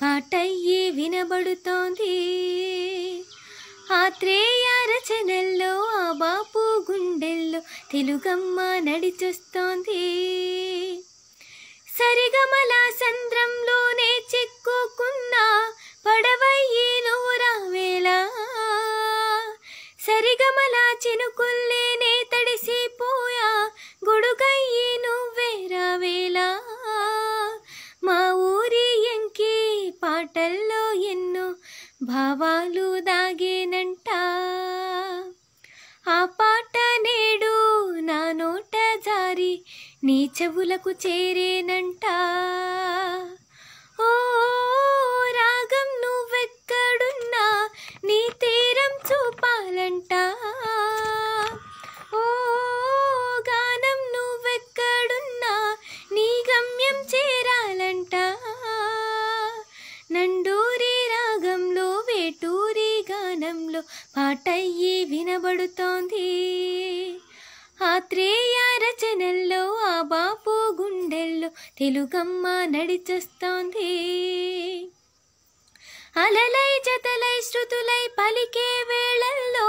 పాటయ్యే వినబడుతోంది ఆత్రేయ రచనల్లో ఆ బాపు గుండెల్లో తెలుగమ్మ నడిచొస్తోంది సరిగమల సంద్రంలోనే చిక్కుకున్న పడవయ్యే నూరా వేళ సరిగమల చినుకుల్లేనే తడిసిపోయా గొడుగయ్యేను నీ చెవులకు చేరేనంట ఓ రాగం నువ్వెక్కడున్నా నీ తీరం చూపాలంటా తెలుగమ్మ నడిచేస్తోంది అలలై జతలై శృతులై పలికే వేళల్లో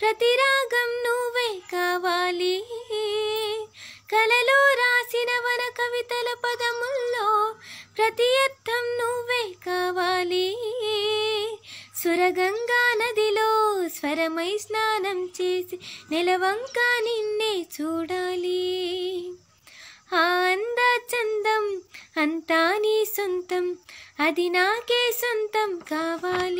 ప్రతి రాగం నువ్వే కావాలి కలలో రాసిన వన కవితల పదముల్లో ప్రతి అర్థం నువ్వే కావాలి స్వరగంగా నదిలో స్వరమై స్నానం చేసి నిలవంకా నిన్నే చూడాలి ఆ అంద చందం అంతా నీ సొంతం అది నాకే సొంతం కావాలి